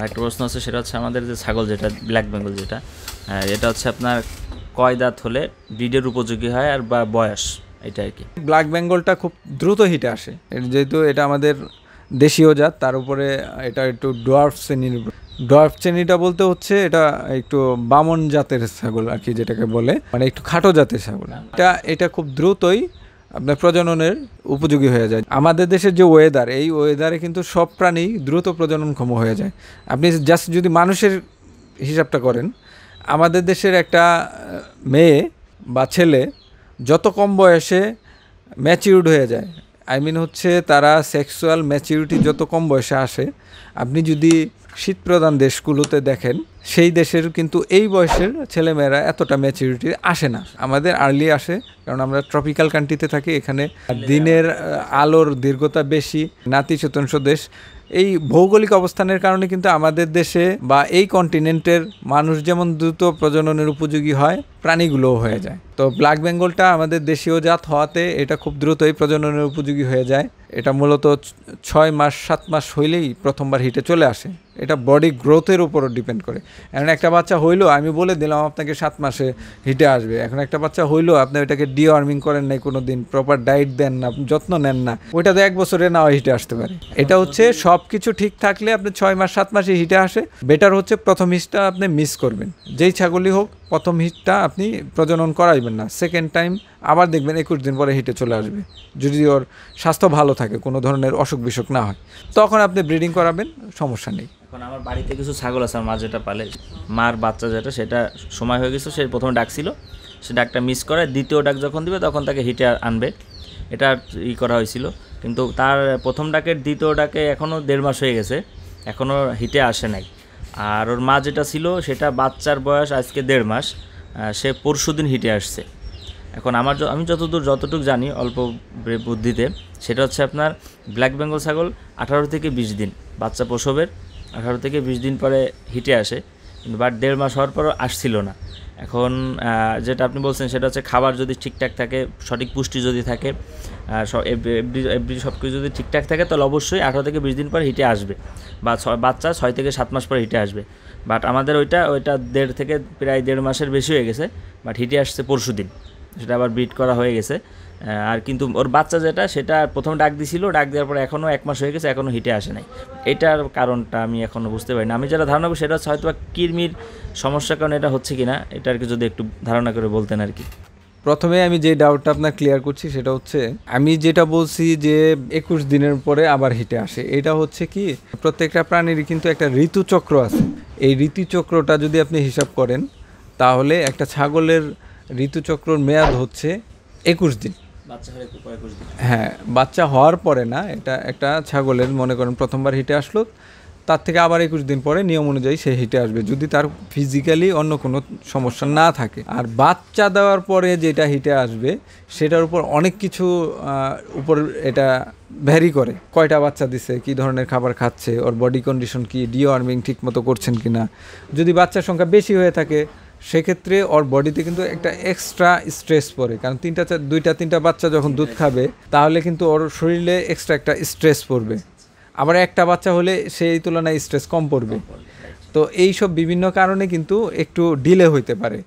আরেকটা প্রশ্ন আছে সেটা হচ্ছে আমাদের যে ছাগল যেটা ব্ল্যাক বেঙ্গল যেটা এটা হচ্ছে আপনার কয় দাঁত হলে ব্রিডের উপযোগী হয় আর বা বয়স এটা আর কি ব্ল্যাক বেঙ্গলটা খুব দ্রুত হিটে আসে যেহেতু এটা আমাদের দেশীয় জাত তার উপরে এটা একটু ডোয়ার্ফ শ্রেণীর ডোয়ার্ফ শ্রেণীটা বলতে হচ্ছে এটা একটু বামন জাতের ছাগল আর কি যেটাকে বলে মানে একটু খাটো জাতের ছাগল এটা এটা খুব দ্রুতই আপনার প্রজননের উপযোগী হয়ে যায় আমাদের দেশের যে ওয়েদার এই ওয়েদারে কিন্তু সব প্রাণী দ্রুত প্রজননক্ষম হয়ে যায় আপনি জাস্ট যদি মানুষের হিসাবটা করেন আমাদের দেশের একটা মেয়ে বা ছেলে যত কম বয়সে ম্যাচিউর্ড হয়ে যায় আই মিন হচ্ছে তারা সেক্সুয়াল ম্যাচিউরিটি যত কম বয়সে আসে আপনি যদি শীতপ্রধান দেশগুলোতে দেখেন সেই দেশের কিন্তু এই বয়সের ছেলেমেয়েরা এতটা ম্যাচিউরিটি আসে না আমাদের আর্লি আসে কারণ আমরা ট্রপিক্যাল কান্ট্রিতে থাকি এখানে দিনের আলোর দীর্ঘতা বেশি নাতি শতাংশ দেশ এই ভৌগোলিক অবস্থানের কারণে কিন্তু আমাদের দেশে বা এই কন্টিনেন্টের মানুষ যেমন দ্রুত প্রজননের উপযোগী হয় প্রাণীগুলোও হয়ে যায় তো ব্ল্যাক বেঙ্গলটা আমাদের দেশীয় জাত হওয়াতে এটা খুব দ্রুতই প্রজননের উপযোগী হয়ে যায় এটা মূলত ছয় মাস সাত মাস হইলেই প্রথমবার হিটে চলে আসে এটা বডি গ্রোথের উপরও ডিপেন্ড করে এখন একটা বাচ্চা হইলো আমি বলে দিলাম আপনাকে সাত মাসে হিটে আসবে এখন একটা বাচ্চা হইলো আপনি ওইটাকে ডিওয়ার্মিং করেন নাই কোনো দিন প্রপার ডায়েট দেন না যত্ন নেন না ওইটা তো এক বছরে না হিটে আসতে পারে এটা হচ্ছে সব কিছু ঠিক থাকলে আপনি ছয় মাস সাত মাসে হিটে আসে বেটার হচ্ছে প্রথম হিসটা আপনি মিস করবেন যেই ছাগলই হোক প্রথম হিটটা আপনি প্রজনন করাইবেন না সেকেন্ড টাইম আবার দেখবেন একুশ দিন পরে হিটে চলে আসবে যদি ওর স্বাস্থ্য ভালো থাকে কোনো ধরনের অসুখ বিসুখ না হয় তখন আপনি ব্রিডিং করাবেন সমস্যা নেই এখন আমার বাড়িতে কিছু ছাগল আছে মা যেটা পালে মার বাচ্চা যেটা সেটা সময় হয়ে গেছে সে প্রথমে ডাকছিল সে ডাকটা মিস করে দ্বিতীয় ডাক যখন দিবে তখন তাকে হিটে আনবে এটা ই করা হয়েছিল কিন্তু তার প্রথম ডাকের দ্বিতীয় ডাকে এখনও দেড় মাস হয়ে গেছে এখনও হিটে আসে নাই আর ওর মা যেটা ছিল সেটা বাচ্চার বয়স আজকে দেড় মাস সে পরশু দিন হিটে আসছে এখন আমার আমি যতদূর যতটুকু জানি অল্প বুদ্ধিতে সেটা হচ্ছে আপনার ব্ল্যাক বেঙ্গল ছাগল আঠারো থেকে বিশ দিন বাচ্চা প্রসবের আঠারো থেকে বিশ দিন পরে হিটে আসে কিন্তু বাট দেড় মাস হওয়ার পরও আসছিল না এখন যেটা আপনি বলছেন সেটা হচ্ছে খাবার যদি ঠিকঠাক থাকে সঠিক পুষ্টি যদি থাকে এভরি সব কিছু যদি ঠিকঠাক থাকে তাহলে অবশ্যই আঠারো থেকে বিশ দিন পর হিটে আসবে বা বাচ্চা ছয় থেকে সাত মাস পর হিটে আসবে বাট আমাদের ওইটা ওইটা দেড় থেকে প্রায় দেড় মাসের বেশি হয়ে গেছে বাট হিটে আসছে পরশু দিন সেটা আবার বিট করা হয়ে গেছে আর কিন্তু ওর বাচ্চা যেটা সেটা প্রথম ডাক দিছিল ডাক দেওয়ার পরে এখনও এক মাস হয়ে গেছে এখনও হিটে আসে নাই এটার কারণটা আমি এখনও বুঝতে পারি না আমি যেটা ধারণা করি সেটা হয়তো বা কিরমির সমস্যার কারণে এটা হচ্ছে কি না এটা আর কি যদি একটু ধারণা করে বলতেন আর কি প্রথমে আমি যে ডাউটটা আপনার ক্লিয়ার করছি সেটা হচ্ছে আমি যেটা বলছি যে একুশ দিনের পরে আবার হিটে আসে এটা হচ্ছে কি প্রত্যেকটা প্রাণীর কিন্তু একটা ঋতুচক্র আছে এই ঋতুচক্রটা যদি আপনি হিসাব করেন তাহলে একটা ছাগলের ঋতুচক্রর মেয়াদ হচ্ছে একুশ দিন হ্যাঁ বাচ্চা হওয়ার পরে না এটা একটা ছাগলের মনে করেন প্রথমবার হিটে আসলো তার থেকে আবার একুশ দিন পরে নিয়ম অনুযায়ী সে হিটে আসবে যদি তার ফিজিক্যালি অন্য কোনো সমস্যা না থাকে আর বাচ্চা দেওয়ার পরে যেটা হিটে আসবে সেটার উপর অনেক কিছু উপর এটা ভ্যারি করে কয়টা বাচ্চা দিছে কি ধরনের খাবার খাচ্ছে ওর বডি কন্ডিশন কি ডিওয়ার্মিং ঠিকমতো করছেন কি না যদি বাচ্চার সংখ্যা বেশি হয়ে থাকে সেক্ষেত্রে ওর বডিতে কিন্তু একটা এক্সট্রা স্ট্রেস পড়ে কারণ তিনটা দুইটা তিনটা বাচ্চা যখন দুধ খাবে তাহলে কিন্তু ওর শরীরে এক্সট্রা একটা স্ট্রেস পড়বে আবার একটা বাচ্চা হলে সেই তুলনায় স্ট্রেস কম পড়বে তো এই সব বিভিন্ন কারণে কিন্তু একটু ডিলে হইতে পারে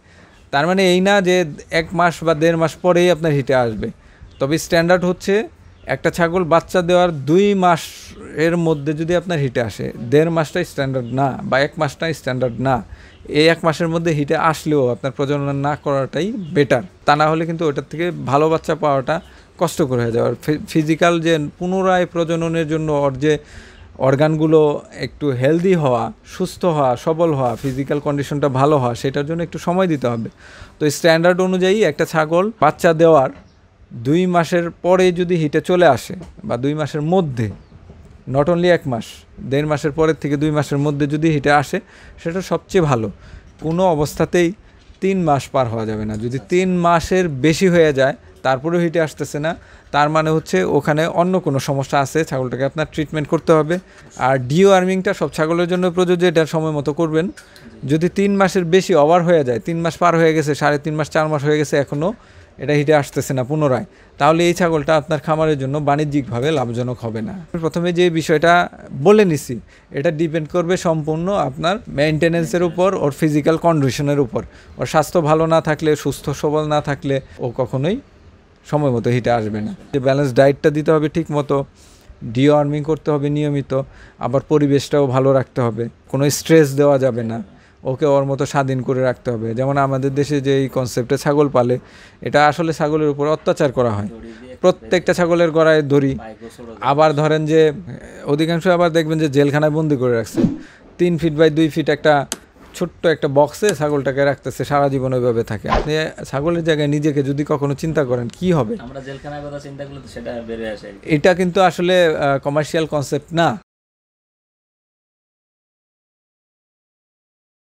তার মানে এই না যে এক মাস বা দেড় মাস পরেই আপনার হিটে আসবে তবে স্ট্যান্ডার্ড হচ্ছে একটা ছাগল বাচ্চা দেওয়ার দুই মাস এর মধ্যে যদি আপনার হিটে আসে দেড় মাসটাই স্ট্যান্ডার্ড না বা এক মাসটাই স্ট্যান্ডার্ড না এই এক মাসের মধ্যে হিটে আসলেও আপনার প্রজনন না করাটাই বেটার তা না হলে কিন্তু ওটার থেকে ভালো বাচ্চা পাওয়াটা কষ্টকর হয়ে যাওয়ার ফিজিক্যাল যে পুনরায় প্রজননের জন্য ওর যে অর্গানগুলো একটু হেলদি হওয়া সুস্থ হওয়া সবল হওয়া ফিজিক্যাল কন্ডিশনটা ভালো হওয়া সেটার জন্য একটু সময় দিতে হবে তো স্ট্যান্ডার্ড অনুযায়ী একটা ছাগল বাচ্চা দেওয়ার দুই মাসের পরে যদি হিটে চলে আসে বা দুই মাসের মধ্যে নট অনলি এক মাস দেড় মাসের পরের থেকে দুই মাসের মধ্যে যদি হিটে আসে সেটা সবচেয়ে ভালো কোনো অবস্থাতেই তিন মাস পার হওয়া যাবে না যদি তিন মাসের বেশি হয়ে যায় তারপরেও হিটে আসতেছে না তার মানে হচ্ছে ওখানে অন্য কোনো সমস্যা আছে ছাগলটাকে আপনার ট্রিটমেন্ট করতে হবে আর ডিওয়ার্মিংটা সব ছাগলের জন্য প্রযোজ্য এটা সময় মতো করবেন যদি তিন মাসের বেশি ওভার হয়ে যায় তিন মাস পার হয়ে গেছে সাড়ে তিন মাস চার মাস হয়ে গেছে এখনও এটা হিটে আসতেছে না পুনরায় তাহলে এই ছাগলটা আপনার খামারের জন্য বাণিজ্যিকভাবে লাভজনক হবে না প্রথমে যে বিষয়টা বলে নিছি এটা ডিপেন্ড করবে সম্পূর্ণ আপনার মেনটেনেন্সের উপর ওর ফিজিক্যাল কন্ডিশনের উপর ওর স্বাস্থ্য ভালো না থাকলে সুস্থ সবল না থাকলে ও কখনোই সময় মতো হিটে আসবে না যে ব্যালেন্স ডায়েটটা দিতে হবে ঠিক মতো ডিওয়ার্মিং করতে হবে নিয়মিত আবার পরিবেশটাও ভালো রাখতে হবে কোনো স্ট্রেস দেওয়া যাবে না ওকে ওর মতো স্বাধীন করে রাখতে হবে যেমন আমাদের দেশে যে এই কনসেপ্টে ছাগল পালে এটা আসলে ছাগলের উপর অত্যাচার করা হয় প্রত্যেকটা ছাগলের গড়ায় দড়ি আবার ধরেন যে অধিকাংশ আবার দেখবেন যে জেলখানায় বন্দি করে রাখছে তিন ফিট বাই দুই ফিট একটা ছোট্ট একটা বক্সে ছাগলটাকে রাখতেছে সারা জীবন ওইভাবে থাকে আপনি ছাগলের জায়গায় নিজেকে যদি কখনো চিন্তা করেন কি হবে এটা কিন্তু আসলে কমার্শিয়াল কনসেপ্ট না